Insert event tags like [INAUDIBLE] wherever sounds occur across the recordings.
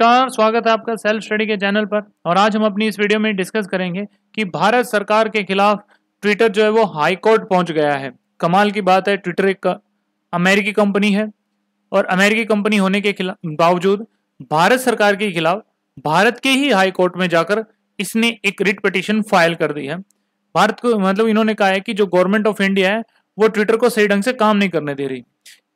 नमस्कार स्वागत है आपका सेल्फ स्टडी के चैनल पर और आज हम अपनी इस वीडियो में डिस्कस करेंगे कि भारत सरकार के खिलाफ ट्विटर जो है वो हाई कोर्ट पहुंच गया है कमाल की बात है ट्विटर एक अमेरिकी कंपनी है और अमेरिकी कंपनी होने के खिलाफ बावजूद भारत सरकार के खिलाफ भारत के ही हाई कोर्ट में जाकर इसने एक रिट पटिशन फाइल कर दी है भारत को मतलब इन्होंने कहा है कि जो गवर्नमेंट ऑफ इंडिया है वो ट्विटर को सही ढंग से काम नहीं करने दे रही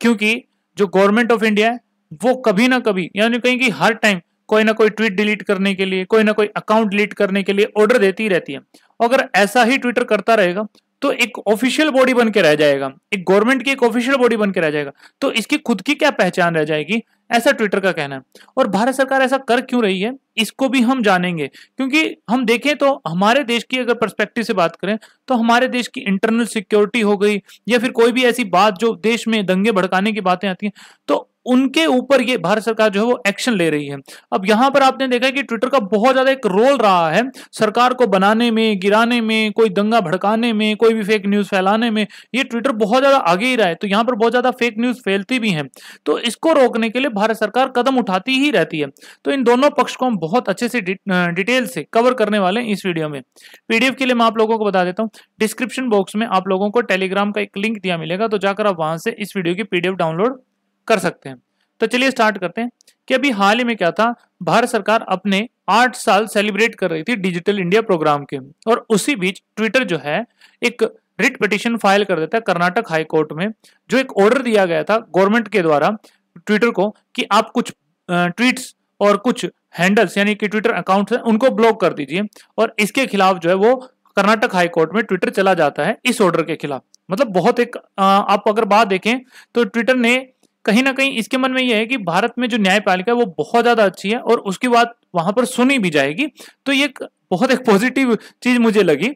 क्योंकि जो गवर्नमेंट ऑफ इंडिया है वो कभी ना कभी यानी कहीं कि हर टाइम कोई ना कोई ट्वीट डिलीट करने के लिए कोई ना कोई अकाउंट डिलीट करने के लिए ऑर्डर देती रहती है अगर ऐसा ही ट्विटर करता रहेगा तो एक ऑफिशियल बॉडी बन के रह जाएगा एक गवर्नमेंट की एक ऑफिशियल बॉडी बन के रह जाएगा तो इसकी खुद की क्या पहचान रह जाएगी ऐसा ट्विटर का कहना है और भारत सरकार ऐसा कर क्यों रही है इसको भी हम जानेंगे क्योंकि हम देखें तो हमारे देश की अगर परस्पेक्टिव से बात करें तो हमारे देश की इंटरनल सिक्योरिटी हो गई या फिर कोई भी ऐसी बात जो देश में दंगे भड़काने की बातें आती हैं तो उनके ऊपर ये भारत सरकार जो है वो एक्शन ले रही है अब यहां पर आपने देखा कि ट्विटर का बहुत ज्यादा एक रोल रहा है सरकार को बनाने में गिराने में कोई दंगा भड़काने में कोई भी फेक न्यूज फैलाने में ये ट्विटर बहुत ज्यादा आगे ही रहा है तो यहां पर बहुत ज्यादा फेक न्यूज फैलती भी है तो इसको रोकने के लिए भारत सरकार कदम उठाती ही रहती है तो इन दोनों पक्ष को हम बहुत अच्छे से डिटेल से कवर करने वाले हैं इस वीडियो में पीडीएफ के लिए मैं आप लोगों को बता देता हूँ डिस्क्रिप्शन बॉक्स में आप लोगों को टेलीग्राम का एक लिंक दिया मिलेगा तो जाकर आप वहां से इस वीडियो की पीडीएफ डाउनलोड कर सकते हैं तो चलिए स्टार्ट करते हैं कि अभी हाल ही में क्या था भारत सरकार अपने आठ साल सेलिब्रेट कर रही थी डिजिटल इंडिया प्रोग्राम के और उसी बीच ट्विटर जो है एक रिट पिटिशन फाइल कर देता है कर्नाटक हाई कोर्ट में जो एक ऑर्डर दिया गया था गवर्नमेंट के द्वारा ट्विटर को कि आप कुछ ट्वीट्स और कुछ हैंडल्स यानी कि ट्विटर अकाउंट्स हैं उनको ब्लॉक कर दीजिए और इसके खिलाफ जो है वो कर्नाटक हाई कोर्ट में ट्विटर चला जाता है इस ऑर्डर के खिलाफ मतलब बहुत एक आप अगर बात देखें तो ट्विटर ने कहीं ना कहीं इसके मन में यह है कि भारत में जो न्यायपालिका है वो बहुत ज्यादा अच्छी है और उसकी बात वहां पर सुनी भी जाएगी तो ये बहुत एक पॉजिटिव चीज मुझे लगी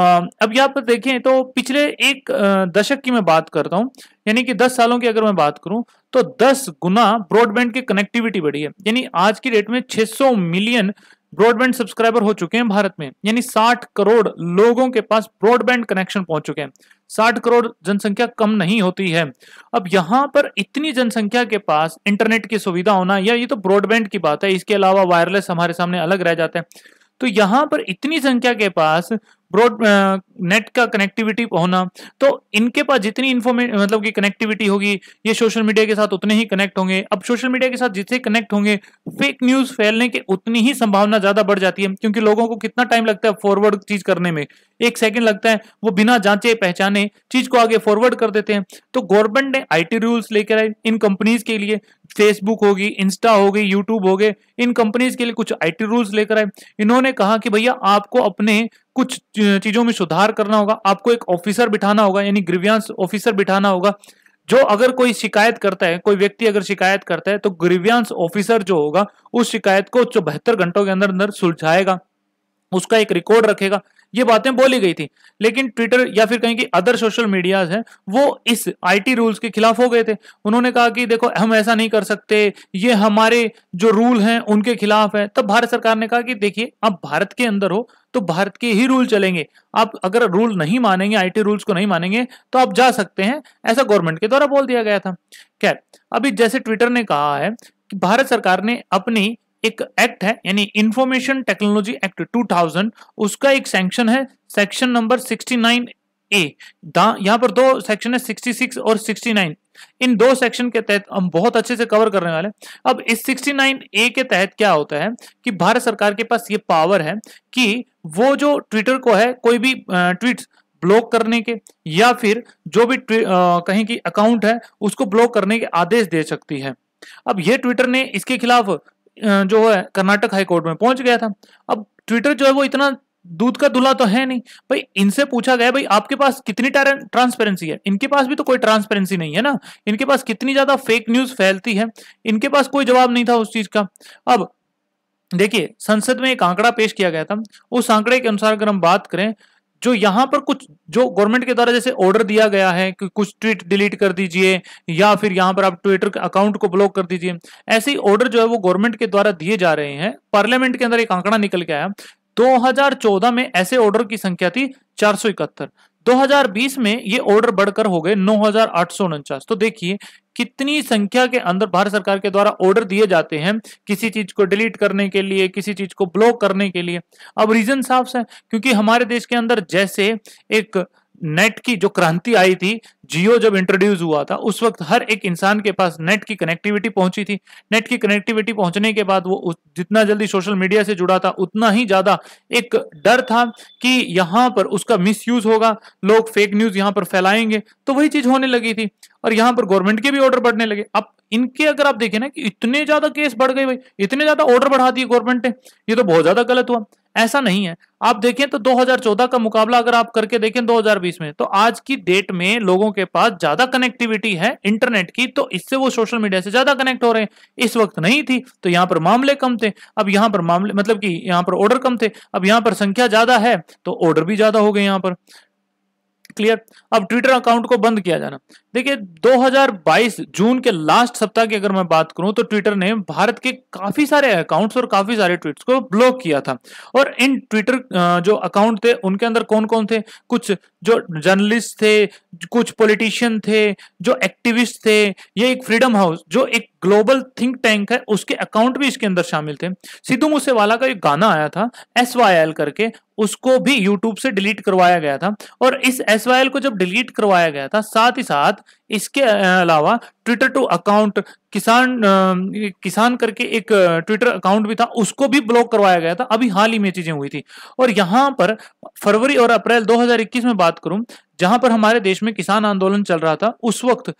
अब यहाँ पर देखें तो पिछले एक दशक की मैं बात करता हूँ यानी कि 10 सालों की अगर मैं बात करूं तो 10 गुना ब्रॉडबैंड की कनेक्टिविटी बढ़ी है यानी आज की डेट में 600 मिलियन ब्रॉडबैंड सब्सक्राइबर हो चुके हैं भारत में यानी 60 करोड़ लोगों के पास ब्रॉडबैंड कनेक्शन पहुंच चुके हैं 60 करोड़ जनसंख्या कम नहीं होती है अब यहां पर इतनी जनसंख्या के पास इंटरनेट की सुविधा होना या ये तो ब्रॉडबैंड की बात है इसके अलावा वायरलेस हमारे सामने अलग रह जाते हैं तो यहां पर इतनी संख्या के पास ब्रॉड नेट uh, का कनेक्टिविटी होना तो इनके पास जितनी इन्फॉर्मेश मतलब कि कनेक्टिविटी होगी ये सोशल मीडिया के साथ उतने ही कनेक्ट होंगे अब सोशल मीडिया के साथ जितने कनेक्ट होंगे फेक न्यूज फैलने की उतनी ही संभावना ज्यादा बढ़ जाती है क्योंकि लोगों को कितना टाइम लगता है फॉरवर्ड चीज करने में एक सेकेंड लगता है वो बिना जांचे पहचाने चीज को आगे फॉरवर्ड कर देते हैं तो गवर्नमेंट ने आई रूल्स लेकर आए इन कंपनीज के लिए फेसबुक होगी इंस्टा होगी यूट्यूब हो गए इन कंपनीज के लिए कुछ आई रूल्स लेकर आए इन्होंने कहा कि भैया आपको अपने कुछ चीजों में सुधार करना होगा आपको एक ऑफिसर बिठाना होगा यानी ग्रिव्यांश ऑफिसर बिठाना होगा जो अगर कोई शिकायत करता है कोई व्यक्ति अगर शिकायत करता है तो ग्रिव्यांश ऑफिसर जो होगा उस शिकायत को चौहत्तर घंटों के अंदर अंदर सुलझाएगा उसका एक रिकॉर्ड रखेगा ये बातें बोली गई थी लेकिन ट्विटर या फिर कहीं की अदर सोशल मीडियाज हैं वो इस आईटी रूल्स के खिलाफ हो गए थे उन्होंने कहा कि देखो हम ऐसा नहीं कर सकते ये हमारे जो रूल हैं उनके खिलाफ है तब भारत सरकार ने कहा कि देखिए आप भारत के अंदर हो तो भारत के ही रूल चलेंगे आप अगर रूल नहीं मानेंगे आईटी रूल्स को नहीं मानेंगे तो आप जा सकते हैं ऐसा गवर्नमेंट के द्वारा बोल दिया गया था खैर अभी जैसे ट्विटर ने कहा है कि भारत सरकार ने अपनी एक एक्ट है यानी इंफॉर्मेशन टेक्नोलॉजी एक्ट 2000 उसका एक सेंक्शन है सेक्शन नंबर 69 ए यहाँ पर दो सेक्शन है 66 और 69 इन दो सेक्शन के तहत हम बहुत अच्छे से कवर करने वाले अब इस 69 ए के तहत क्या होता है कि भारत सरकार के पास ये पावर है कि वो जो ट्विटर को है कोई भी ट्वीट ब्लॉक करने के या फिर जो भी आ, कहीं की अकाउंट है उसको ब्लॉक करने के आदेश दे सकती है अब ये ट्विटर ने इसके खिलाफ जो है कर्नाटक हाई कोर्ट में पहुंच गया था अब ट्विटर जो है वो इतना दूध का दुला तो है नहीं भाई इनसे पूछा गया भाई आपके पास कितनी ट्रांसपेरेंसी है इनके पास भी तो कोई ट्रांसपेरेंसी नहीं है ना इनके पास कितनी ज्यादा फेक न्यूज फैलती है इनके पास कोई जवाब नहीं था उस चीज का अब देखिए संसद में एक आंकड़ा पेश किया गया था उस आंकड़े के अनुसार अगर हम बात करें जो यहां पर कुछ जो गवर्नमेंट के द्वारा जैसे ऑर्डर दिया गया है कि कुछ ट्वीट डिलीट कर दीजिए या फिर यहां पर आप ट्विटर अकाउंट को ब्लॉक कर दीजिए ऐसे ही ऑर्डर जो है वो गवर्नमेंट के द्वारा दिए जा रहे हैं पार्लियामेंट के अंदर एक आंकड़ा निकल के आया 2014 में ऐसे ऑर्डर की संख्या थी चार 2020 में ये ऑर्डर बढ़कर हो गए नौ तो देखिए कितनी संख्या के अंदर भारत सरकार के द्वारा ऑर्डर दिए जाते हैं किसी चीज को डिलीट करने के लिए किसी चीज को ब्लॉक करने के लिए अब रीजन साफ है क्योंकि हमारे देश के अंदर जैसे एक नेट की जो क्रांति आई थी जियो जब इंट्रोड्यूस हुआ था उस वक्त हर एक इंसान के पास नेट की कनेक्टिविटी पहुंची थी नेट की कनेक्टिविटी पहुंचने के बाद वो जितना जल्दी सोशल मीडिया से जुड़ा था उतना ही ज्यादा एक डर था कि यहाँ पर उसका मिसयूज होगा लोग फेक न्यूज यहाँ पर फैलाएंगे तो वही चीज होने लगी थी और यहाँ पर गवर्नमेंट के भी ऑर्डर बढ़ने लगे अब इनके अगर आप देखें ना कि इतने ज्यादा केस बढ़ गए भाई इतने ज्यादा ऑर्डर बढ़ा दिए गवर्नमेंट ने ये तो बहुत ज्यादा गलत हुआ ऐसा नहीं है आप देखें तो 2014 का मुकाबला अगर आप करके देखें 2020 में तो आज की डेट में लोगों के पास ज्यादा कनेक्टिविटी है इंटरनेट की तो इससे वो सोशल मीडिया से ज्यादा कनेक्ट हो रहे हैं इस वक्त नहीं थी तो यहाँ पर मामले कम थे अब यहाँ पर मामले मतलब कि यहाँ पर ऑर्डर कम थे अब यहाँ पर संख्या ज्यादा है तो ऑर्डर भी ज्यादा हो गए यहाँ पर क्लियर अब ट्विटर अकाउंट को बंद किया जाना देखिए 2022 जून के लास्ट सप्ताह की अगर मैं बात करूं तो ट्विटर ने भारत के काफी सारे अकाउंट्स और काफी सारे ट्वीट्स को ब्लॉक किया था और इन ट्विटर जो अकाउंट थे उनके अंदर कौन कौन थे कुछ जो जर्नलिस्ट थे कुछ पॉलिटिशियन थे जो एक्टिविस्ट थे ये एक फ्रीडम हाउस जो एक ग्लोबल थिंक टैंक है उसके अकाउंट भी इसके अंदर शामिल थे सिद्धू मूसेवाला का एक गाना आया था एस वाई एल करके उसको भी यूट्यूब से डिलीट करवाया गया था और इस एस को जब डिलीट करवाया गया था साथ ही साथ इसके अलावा ट्विटर टू अकाउंट किसान किसान करके एक ट्विटर अकाउंट भी था उसको भी ब्लॉक करवाया गया था अभी हाल ही में चीजें हुई थी और यहां पर फरवरी और अप्रैल 2021 में बात करूं जहां पर हमारे देश में किसान आंदोलन चल रहा था उस वक्त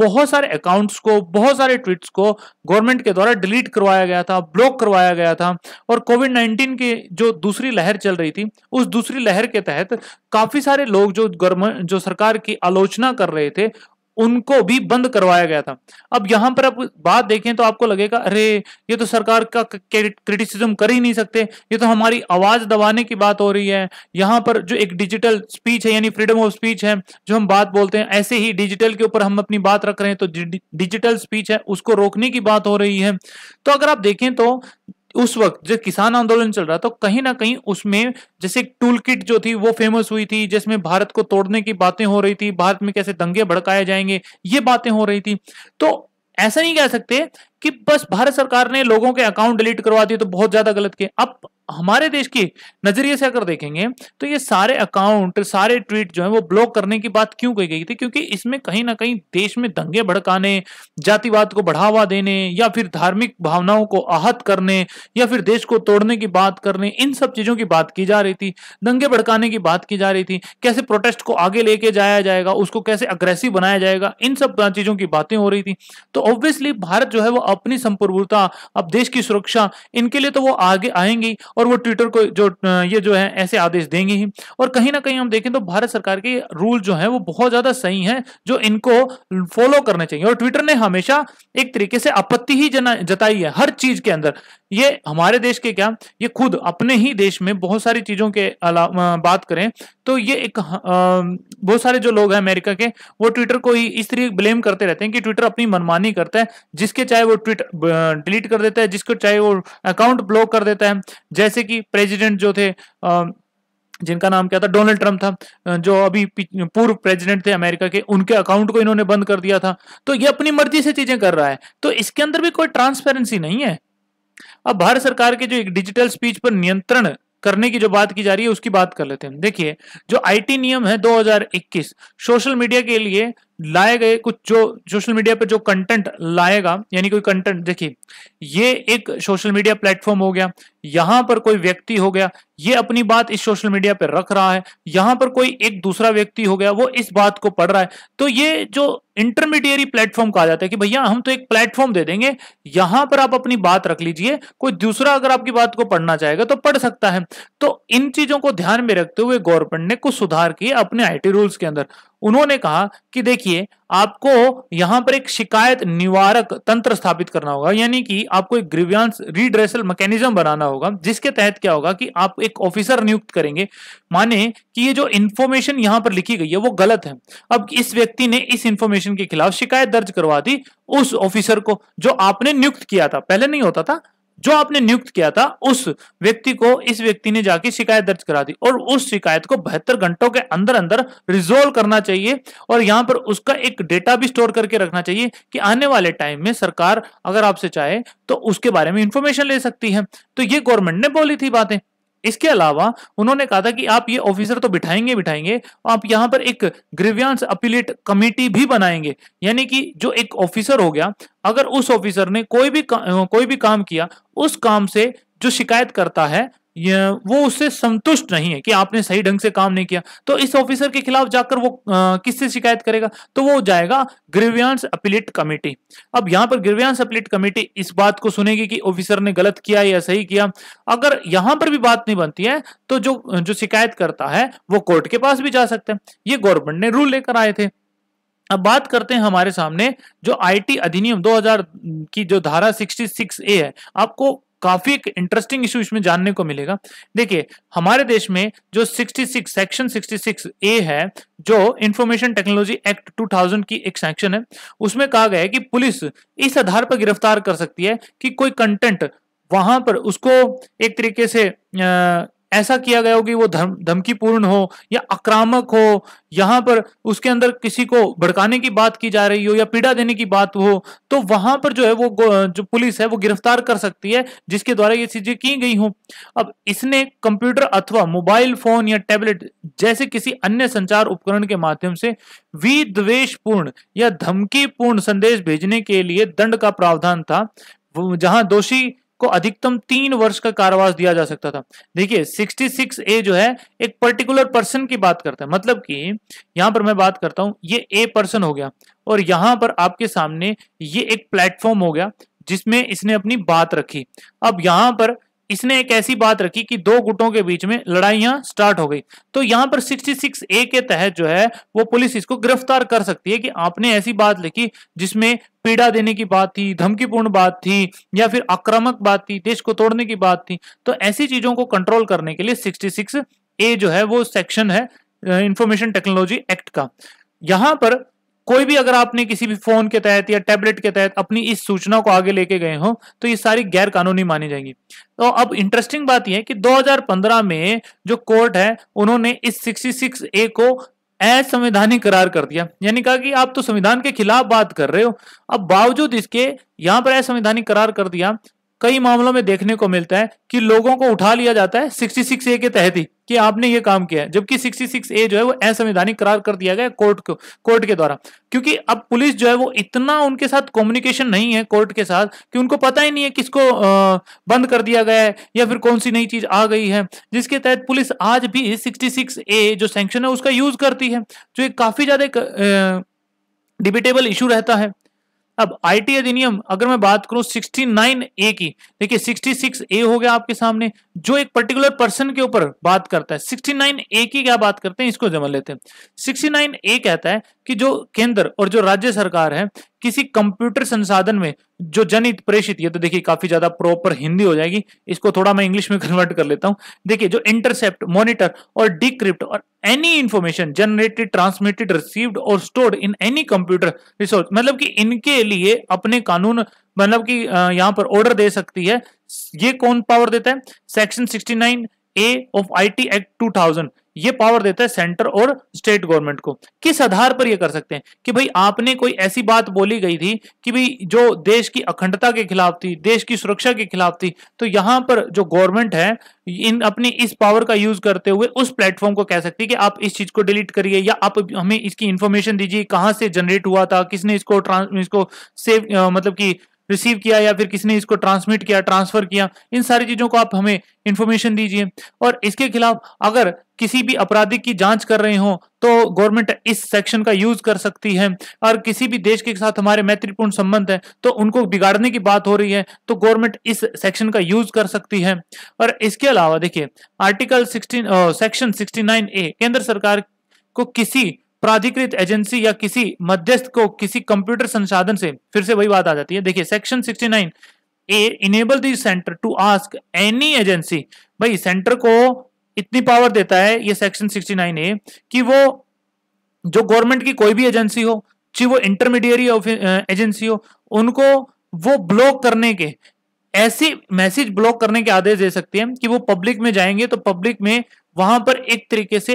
बहुत सारे अकाउंट्स को बहुत सारे ट्वीट्स को गवर्नमेंट के द्वारा डिलीट करवाया गया था ब्लॉक करवाया गया था और कोविड 19 की जो दूसरी लहर चल रही थी उस दूसरी लहर के तहत काफी सारे लोग जो गवर्नमेंट जो सरकार की आलोचना कर रहे थे उनको भी बंद करवाया गया था अब यहां पर आप बात देखें तो आपको लगेगा अरे ये तो सरकार का क्रिटिसिज्म कर ही नहीं सकते ये तो हमारी आवाज दबाने की बात हो रही है यहां पर जो एक डिजिटल स्पीच है यानी फ्रीडम ऑफ स्पीच है जो हम बात बोलते हैं ऐसे ही डिजिटल के ऊपर हम अपनी बात रख रहे हैं तो डिजिटल स्पीच है उसको रोकने की बात हो रही है तो अगर आप देखें तो उस वक्त जो किसान आंदोलन चल रहा था तो कहीं ना कहीं उसमें जैसे एक टूल किट जो थी वो फेमस हुई थी जिसमें भारत को तोड़ने की बातें हो रही थी भारत में कैसे दंगे भड़काए जाएंगे ये बातें हो रही थी तो ऐसा नहीं कह सकते कि बस भारत सरकार ने लोगों के अकाउंट डिलीट करवा दिए तो बहुत ज्यादा गलत किए अब हमारे देश के नजरिए से अगर देखेंगे तो ये सारे अकाउंट सारे ट्वीट जो है वो ब्लॉक करने की बात क्यों कही गई थी क्योंकि इसमें कहीं ना कहीं देश में दंगे भड़काने जातिवाद को बढ़ावा देने या फिर धार्मिक भावनाओं को आहत करने या फिर देश को तोड़ने की बात करने इन सब चीजों की बात की जा रही थी दंगे भड़काने की बात की जा रही थी कैसे प्रोटेस्ट को आगे लेके जाया जाएगा उसको कैसे अग्रेसिव बनाया जाएगा इन सब चीजों की बातें हो रही थी तो ऑब्वियसली भारत जो है वो अपनी संप्रभुता अब देश की सुरक्षा इनके लिए तो वो आगे आएंगे और वो ट्विटर को जो ये जो है ऐसे आदेश देंगे ही और कहीं ना कहीं हम देखें तो भारत सरकार के रूल जो है वो बहुत ज्यादा सही है जो इनको फॉलो करने चाहिए और ट्विटर ने हमेशा एक तरीके से आपत्ति ही जताई है हर चीज के अंदर ये हमारे देश के क्या ये खुद अपने ही देश में बहुत सारी चीजों के अलावा बात करें तो ये एक बहुत सारे जो लोग हैं अमेरिका के वो ट्विटर को ही इस तरीके ब्लेम करते रहते हैं कि ट्विटर अपनी मनमानी करता है जिसके चाहे वो ट्विटर डिलीट कर देता है जिसको चाहे वो अकाउंट ब्लॉक कर देता है जैसे कि प्रेसिडेंट जो थे आ, जिनका नाम क्या था डोनाल्ड ट्रंप था जो अभी पूर्व प्रेसिडेंट थे अमेरिका के उनके अकाउंट को इन्होंने बंद कर दिया था तो ये अपनी मर्जी से चीजें कर रहा है तो इसके अंदर भी कोई ट्रांसपेरेंसी नहीं है अब भारत सरकार के जो एक डिजिटल स्पीच पर नियंत्रण करने की जो बात की जा रही है उसकी बात कर लेते हैं देखिए जो आईटी नियम है 2021 सोशल मीडिया के लिए लाए गए कुछ जो सोशल मीडिया पर जो कंटेंट लाएगा यानी कोई कंटेंट देखिए ये एक सोशल मीडिया प्लेटफॉर्म हो गया यहां पर कोई व्यक्ति हो गया ये अपनी बात इस सोशल मीडिया पर रख रहा है यहां पर कोई एक दूसरा व्यक्ति हो गया वो इस बात को पढ़ रहा है तो ये जो इंटरमीडिएरी प्लेटफॉर्म कहा जाता है कि भैया हम तो एक प्लेटफॉर्म दे देंगे यहां पर आप अपनी बात रख लीजिए कोई दूसरा अगर आपकी बात को पढ़ना चाहेगा तो पढ़ सकता है तो इन चीजों को ध्यान में रखते हुए गवर्नमेंट ने कुछ सुधार किए अपने आई रूल्स के अंदर उन्होंने कहा कि देखिए आपको यहां पर एक शिकायत निवारक तंत्र स्थापित करना होगा यानी कि आपको एक ग्रीवियांस रिड्रेसल मैकेनिज्म बनाना होगा जिसके तहत क्या होगा कि आप एक ऑफिसर नियुक्त करेंगे माने कि ये जो इन्फॉर्मेशन यहां पर लिखी गई है वो गलत है अब इस व्यक्ति ने इस इन्फॉर्मेशन के खिलाफ शिकायत दर्ज करवा दी उस ऑफिसर को जो आपने नियुक्त किया था पहले नहीं होता था जो आपने नियुक्त किया था उस व्यक्ति को इस व्यक्ति ने जाके शिकायत दर्ज करा दी और उस शिकायत को बहत्तर घंटों के अंदर अंदर रिजोल्व करना चाहिए और यहां पर उसका एक डेटा भी स्टोर करके रखना चाहिए कि आने वाले टाइम में सरकार अगर आपसे चाहे तो उसके बारे में इंफॉर्मेशन ले सकती है तो ये गवर्नमेंट ने बोली थी बातें इसके अलावा उन्होंने कहा था कि आप ये ऑफिसर तो बिठाएंगे बिठाएंगे आप यहाँ पर एक ग्रीवियांस अपीलेट कमेटी भी बनाएंगे यानी कि जो एक ऑफिसर हो गया अगर उस ऑफिसर ने कोई भी कोई भी काम किया उस काम से जो शिकायत करता है वो उससे संतुष्ट नहीं है कि आपने सही ढंग से काम नहीं किया तो इस ऑफिसर के खिलाफ जाकर वो किससे शिकायत करेगा तो वो जाएगा ग्रीवियांस अपीलेट कमेटी अब यहां पर ग्रीवियांस अपीलेट कमेटी इस बात को सुनेगी कि ऑफिसर ने गलत किया या सही किया अगर यहां पर भी बात नहीं बनती है तो जो जो शिकायत करता है वो कोर्ट के पास भी जा सकते हैं ये गवर्नमेंट ने रूल लेकर आए थे अब बात करते हैं हमारे सामने जो आईटी अधिनियम 2000 की जो धारा 66 ए है आपको काफी एक इंटरेस्टिंग इश्यू इसमें जानने को मिलेगा देखिए हमारे देश में जो 66 सेक्शन 66 ए है जो इंफॉर्मेशन टेक्नोलॉजी एक्ट 2000 की एक सेक्शन है उसमें कहा गया है कि पुलिस इस आधार पर गिरफ्तार कर सकती है कि कोई कंटेंट वहां पर उसको एक तरीके से आ, ऐसा किया गया हो कि वो धम धमकीपूर्ण हो या आक्रामक हो यहाँ पर उसके अंदर किसी को भड़काने की बात की जा रही हो या पीड़ा देने की बात हो तो वहां पर जो है वो जो पुलिस है वो गिरफ्तार कर सकती है जिसके द्वारा ये चीजें की गई हो अब इसने कंप्यूटर अथवा मोबाइल फोन या टैबलेट जैसे किसी अन्य संचार उपकरण के माध्यम से विद्वेशपूर्ण या धमकीपूर्ण संदेश भेजने के लिए दंड का प्रावधान था जहां दोषी को अधिकतम तीन वर्ष का कारावास दिया जा सकता था देखिए 66 ए जो है एक पर्टिकुलर पर्सन की बात करता है मतलब कि यहां पर मैं बात करता हूं ये ए पर्सन हो गया और यहां पर आपके सामने ये एक प्लेटफॉर्म हो गया जिसमें इसने अपनी बात रखी अब यहां पर इसने एक ऐसी बात रखी कि दो गुटों के बीच में लड़ाइया स्टार्ट हो गई तो यहां पर 66 ए के तहत जो है वो पुलिस इसको गिरफ्तार कर सकती है कि आपने ऐसी बात लिखी जिसमें पीड़ा देने की बात थी धमकीपूर्ण बात थी या फिर आक्रामक बात थी देश को तोड़ने की बात थी तो ऐसी चीजों को कंट्रोल करने के लिए 66 ए जो है वो सेक्शन है इंफॉर्मेशन टेक्नोलॉजी एक्ट का यहां पर कोई भी अगर आपने किसी भी फोन के तहत या टैबलेट के तहत अपनी इस सूचना को आगे लेके गए हो तो ये सारी गैर कानूनी मानी जाएंगी तो अब इंटरेस्टिंग बात यह है कि 2015 में जो कोर्ट है उन्होंने इस 66 ए को असंवैधानिक करार कर दिया यानी कहा कि आप तो संविधान के खिलाफ बात कर रहे हो अब बावजूद इसके यहाँ पर असंवैधानिक करार कर दिया कई मामलों में देखने को मिलता है कि लोगों को उठा लिया जाता है सिक्सटी सिक्स ए के तहत ही कि आपने ये काम किया है जबकि 66 ए जो है वो असंवैधानिक करार कर दिया गया कोर्ट को कोर्ट के द्वारा क्योंकि अब पुलिस जो है वो इतना उनके साथ कम्युनिकेशन नहीं है कोर्ट के साथ कि उनको पता ही नहीं है किसको बंद कर दिया गया है या फिर कौन सी नई चीज आ गई है जिसके तहत पुलिस आज भी सिक्सटी ए जो सेंक्शन है उसका यूज करती है जो एक काफी ज्यादा डिबेटेबल इशू रहता है अब आईटी अधिनियम अगर मैं बात करूं 69 ए की देखिए 66 ए हो गया आपके सामने जो एक पर्टिकुलर पर्सन के ऊपर बात करता है 69 ए की क्या बात करते हैं इसको जमा लेते हैं 69 ए कहता है कि जो केंद्र और जो राज्य सरकार है किसी कंप्यूटर संसाधन में जो जनित प्रेषित ये तो देखिए काफी ज्यादा प्रॉपर हिंदी हो जाएगी इसको थोड़ा मैं इंग्लिश में कन्वर्ट [LAUGHS] कर लेता हूं देखिए जो इंटरसेप्ट मॉनिटर और डिक्रिप्ट और any information generated transmitted received और stored in any computer resource मतलब कि इनके लिए अपने कानून मतलब कि यहाँ पर ऑर्डर दे सकती है ये कौन पावर देता है section sixty nine A of I T act two thousand ये पावर देता है सेंटर और स्टेट गवर्नमेंट को किस आधार पर ये कर सकते हैं कि भाई आपने कोई ऐसी बात बोली गई थी कि भाई जो देश की अखंडता के खिलाफ थी देश की सुरक्षा के खिलाफ थी तो यहां पर जो गवर्नमेंट है इन अपनी इस पावर का यूज करते हुए उस प्लेटफॉर्म को कह सकती है कि आप इस चीज को डिलीट करिए या आप हमें इसकी इंफॉर्मेशन दीजिए कहां से जनरेट हुआ था किसने इसको इसको सेव मतलब की रिसीव किया या फिर किसने इसको ट्रांसमिट किया ट्रांसफर किया इन सारी चीजों को आप हमें इन्फॉर्मेशन दीजिए और इसके खिलाफ अगर किसी भी अपराधिक की जांच कर रहे हो तो गवर्नमेंट इस सेक्शन का यूज कर सकती है और किसी भी देश के साथ हमारे मैत्रीपूर्ण संबंध है तो उनको बिगाड़ने की बात हो रही है तो गवर्नमेंट इस सेक्शन का यूज कर सकती है और इसके अलावा देखिए article sixteen section sixty nine A केंद्र सरकार को किसी प्राधिकृत एजेंसी या किसी मध्यस्थ को किसी कंप्यूटर संसाधन से फिर से वही बात आ जाती है देखिए section 69 A enable the centre to ask any agency भाई सेंटर को इतनी पावर देता है ये सेक्शन 69 ए कि वो जो गवर्नमेंट की कोई भी एजेंसी हो चाहे वो इंटरमीडियरी एजेंसी हो उनको वो ब्लॉक करने के ऐसी मैसेज ब्लॉक करने के आदेश दे सकती है कि वो पब्लिक में जाएंगे तो पब्लिक में वहां पर एक तरीके से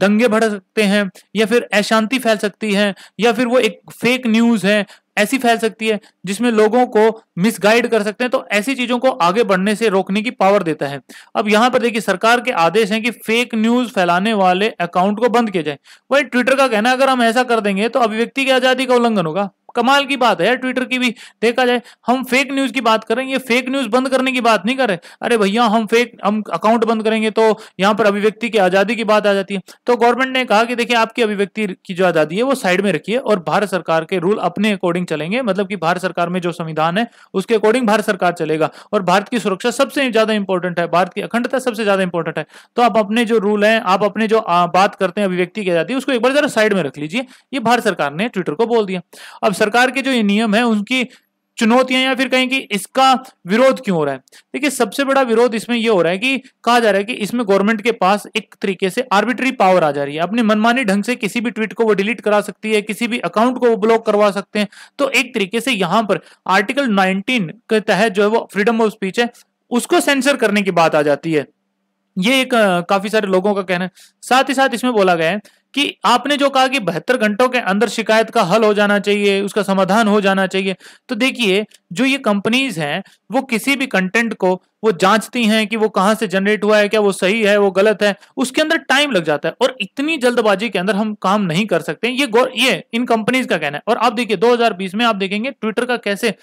दंगे सकते हैं या फिर अशांति फैल सकती है या फिर वो एक फेक न्यूज है ऐसी फैल सकती है जिसमें लोगों को मिसगाइड कर सकते हैं तो ऐसी चीजों को आगे बढ़ने से रोकने की पावर देता है अब यहां पर देखिए सरकार के आदेश हैं कि फेक न्यूज फैलाने वाले अकाउंट को बंद किया जाए वही ट्विटर का कहना है अगर हम ऐसा कर देंगे तो अभिव्यक्ति की आजादी का उल्लंघन होगा कमाल की बात है यार ट्विटर की भी देखा जाए हम फेक न्यूज की बात करें ये फेक न्यूज बंद करने की बात नहीं करें अरे भैया हम फेक हम अकाउंट बंद करेंगे तो यहाँ पर अभिव्यक्ति की आजादी की बात आ जाती है तो गवर्नमेंट ने कहा कि देखिए आपकी अभिव्यक्ति की जो आजादी है वो साइड में रखिए और भारत सरकार के रूल अपने अकॉर्डिंग चलेंगे मतलब की भारत सरकार में जो संविधान है उसके अकॉर्डिंग भारत सरकार चलेगा और भारत की सुरक्षा सबसे ज्यादा इंपॉर्टेंट है भारत की अखंडता सबसे ज्यादा इंपॉर्टेंट है तो आप अपने जो रूल है आप अपने जो बात करते हैं अभिव्यक्ति की आजादी उसको एक बार जरा साइड में रख लीजिए ये भारत सरकार ने ट्विटर को बोल दिया अब सरकार के जो ये नियम है उनकी चुनौतियां या फिर कहें कि इसका विरोध क्यों हो रहा है देखिए सबसे बड़ा विरोध इसमें यह हो रहा है कि कहा जा रहा है कि इसमें गवर्नमेंट के पास एक तरीके से आर्बिट्री पावर आ जा रही है अपने मनमानी ढंग से किसी भी ट्वीट को वो डिलीट करा सकती है किसी भी अकाउंट को वो ब्लॉक करवा सकते हैं तो एक तरीके से यहां पर आर्टिकल नाइनटीन के तहत जो है वो फ्रीडम ऑफ स्पीच है उसको सेंसर करने की बात आ जाती है ये एक काफी सारे लोगों का कहना है साथ ही साथ इसमें बोला गया है कि आपने जो कहा कि बहत्तर घंटों के अंदर शिकायत का हल हो जाना चाहिए उसका समाधान हो जाना चाहिए तो देखिए जो ये कंपनीज हैं वो किसी भी कंटेंट को वो जांचती हैं कि वो कहाँ से जनरेट हुआ है क्या वो सही है वो गलत है उसके अंदर टाइम लग जाता है और इतनी जल्दबाजी के अंदर हम काम नहीं कर सकते ये ये इन कंपनीज का कहना है और आप देखिए दो में आप देखेंगे ट्विटर का कैसे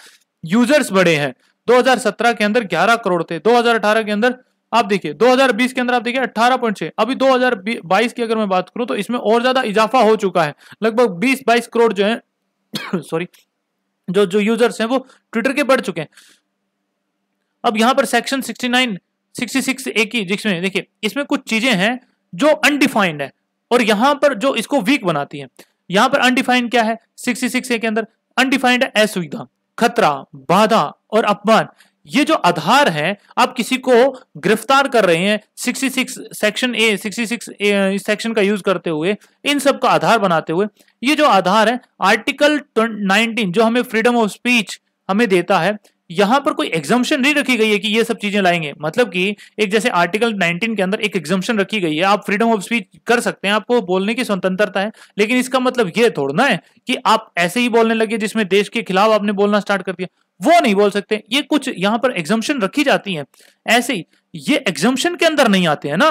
यूजर्स बढ़े हैं 2017 के अंदर 11 करोड़ थे 2018 के अंदर आप देखिए 2020 के अंदर आप देखिए 18.6 अभी 2022 की अगर मैं बात करूं तो इसमें और ज्यादा इजाफा हो चुका है लगभग 20-22 करोड़ जो है सॉरी [COUGHS] जो जो यूजर्स हैं वो ट्विटर के बढ़ चुके हैं अब यहां पर सेक्शन 69 66 ए की जिसमें देखिए इसमें कुछ चीजें हैं जो अनडिफाइंड है और यहां पर जो इसको वीक बनाती है यहां पर अनडिफाइंड क्या है 66 ए के अंदर अनडिफाइंड है असुविधा खतरा बाधा और अपमान ये जो आधार है आप किसी को गिरफ्तार कर रहे हैं 66 सेक्शन ए 66 सेक्शन का यूज करते हुए इन सब का आधार बनाते हुए ये जो आधार है आर्टिकल 19 जो हमें फ्रीडम ऑफ स्पीच हमें देता है यहां पर कोई एग्जाम्शन नहीं रखी गई है कि ये सब चीजें लाएंगे मतलब कि एक जैसे आर्टिकल 19 के अंदर एक एग्जाम्शन रखी गई है आप फ्रीडम ऑफ स्पीच कर सकते हैं आपको बोलने की स्वतंत्रता है लेकिन इसका मतलब ये थोड़ा ना है कि आप ऐसे ही बोलने लगे जिसमें देश के खिलाफ आपने बोलना स्टार्ट कर दिया वो नहीं बोल सकते ये कुछ यहाँ पर एग्जम्पन रखी जाती है ऐसे ही ये एग्जम्पन के अंदर नहीं आते हैं ना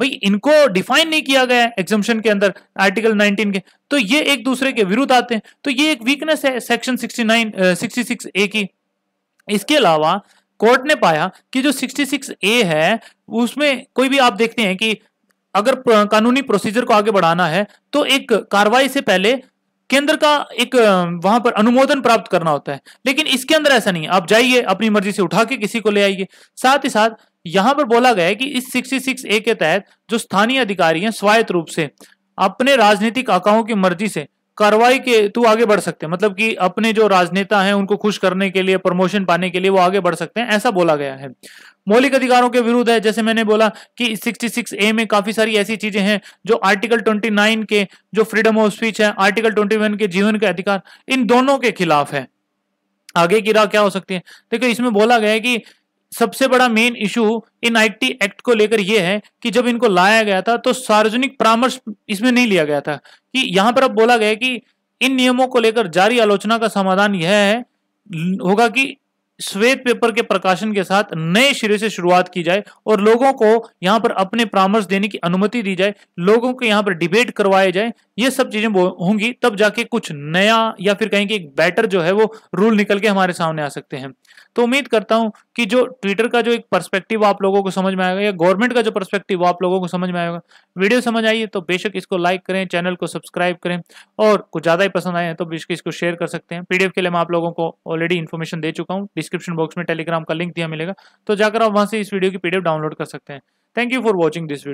भाई इनको डिफाइन नहीं किया गया है एग्जम्पन के अंदर आर्टिकल 19 के तो ये एक दूसरे के विरुद्ध आते हैं तो ये एक वीकनेस है सेक्शन 69 66 ए की इसके अलावा कोर्ट ने पाया कि जो 66 ए है उसमें कोई भी आप देखते हैं कि अगर कानूनी प्रोसीजर को आगे बढ़ाना है तो एक कार्रवाई से पहले केंद्र का एक वहां पर अनुमोदन प्राप्त करना होता है लेकिन इसके अंदर ऐसा नहीं है आप जाइए अपनी मर्जी से उठा के किसी को ले आइए साथ ही साथ यहां पर बोला गया है कि इस सिक्सटी सिक्स ए के तहत जो स्थानीय अधिकारी हैं स्वायत्त रूप से अपने राजनीतिक आकाओं की मर्जी से कार्रवाई के तू तो आगे बढ़ सकते हैं मतलब कि अपने जो राजनेता हैं उनको खुश करने के लिए प्रमोशन पाने के लिए वो आगे बढ़ सकते हैं ऐसा बोला गया है मौलिक अधिकारों के विरुद्ध है जैसे मैंने बोला कि 66 ए में काफी सारी ऐसी चीजें हैं जो आर्टिकल 29 के जो फ्रीडम ऑफ स्पीच है आर्टिकल 21 के जीवन के अधिकार इन दोनों के खिलाफ है आगे की राह क्या हो सकती है देखिए इसमें बोला गया है कि सबसे बड़ा main issue in IT act को लेकर यह है कि जब इनको लाया गया था तो सार्वजनिक परामर्श इसमें नहीं लिया गया था कि यहां पर अब बोला गया कि इन नियमों को लेकर जारी आलोचना का समाधान यह है होगा कि श्वेत पेपर के प्रकाशन के साथ नए सिरे से शुरुआत की जाए और लोगों को यहाँ पर अपने परामर्श देने की अनुमति दी जाए लोगों को यहाँ पर डिबेट करवाए जाए ये सब चीजें होंगी तब जाके कुछ नया या फिर कहेंगे एक बेटर जो है वो रूल निकल के हमारे सामने आ सकते हैं तो उम्मीद करता हूं कि जो ट्विटर का जो एक पर्सपेक्टिव आप लोगों को समझ में आएगा या गवर्नमेंट का जो पर्सपेक्टिव आप लोगों को समझ में आएगा वीडियो समझ आई है तो बेशक इसको लाइक करें चैनल को सब्सक्राइब करें और कुछ ज़्यादा ही पसंद आए तो बेशक इसको शेयर कर सकते हैं पीडीएफ के लिए मैं आप लोगों को ऑलरेडी इन्फॉर्मेशन दे चुका हूँ डिस्क्रिप्शन बॉक्स में टेलीग्राम का लिंक दिया मिलेगा तो जाकर आप वहां से इस वीडियो की पीडीएफ डाउनलोड कर सकते हैं thank you for watching this video